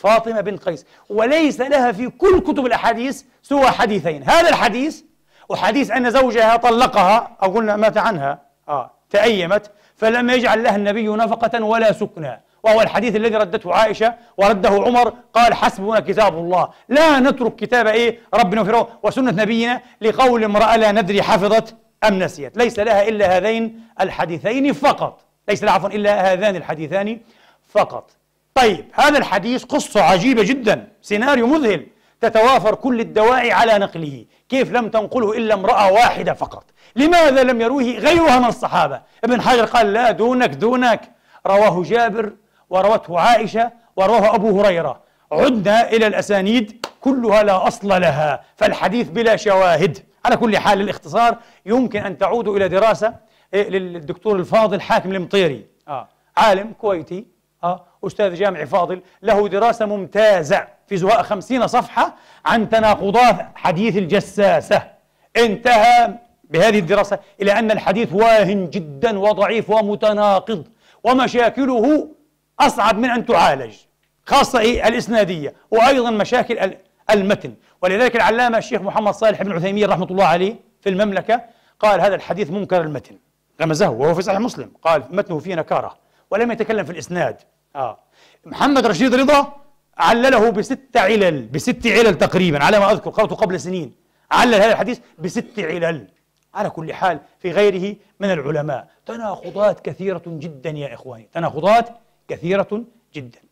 فاطمة بنت قيس وليس لها في كل كتب الأحاديث سوى حديثين هذا الحديث وحديث أن زوجها طلقها أو قلنا مات عنها آه تأيمت فلم يجعل لها النبي نفقة ولا سكنا وهو الحديث الذي ردته عائشة ورده عمر قال حسبنا كتاب الله لا نترك كتاب إيه ربنا وفرعون وسنة نبينا لقول امرأة لا ندري حفظت أم نسيت ليس لها إلا هذين الحديثين فقط ليس لها عفوا إلا هذان الحديثان فقط طيب هذا الحديث قصة عجيبة جدا سيناريو مذهل تتوافر كل الدواعي على نقله كيف لم تنقله إلا امرأة واحدة فقط لماذا لم يروه غيرها من الصحابة ابن حجر قال لا دونك دونك رواه جابر وروته عائشة ورواه أبو هريرة عدنا إلى الأسانيد كلها لا أصل لها فالحديث بلا شواهد على كل حال الاختصار يمكن أن تعودوا إلى دراسة إيه، للدكتور الفاضل حاكم المطيري آه، عالم كويتي ها آه، أستاذ جامعي فاضل له دراسة ممتازة في زهاء خمسين صفحة عن تناقضات حديث الجساسة انتهى بهذه الدراسة إلى أن الحديث واهن جدا وضعيف ومتناقض ومشاكله أصعب من أن تعالج خاصة الإسنادية وأيضا مشاكل المتن ولذلك العلامة الشيخ محمد صالح بن عثيمين رحمة الله عليه في المملكة قال هذا الحديث منكر المتن غمزه وهو في صحيح مسلم قال متنه فيه نكارة ولم يتكلم في الإسناد آه. محمد رشيد رضا علله بست علل بست علل تقريبا على ما أذكر قرأته قبل سنين علل هذا الحديث بست علل على كل حال في غيره من العلماء تناقضات كثيرة جدا يا إخواني تناقضات كثيرة جدا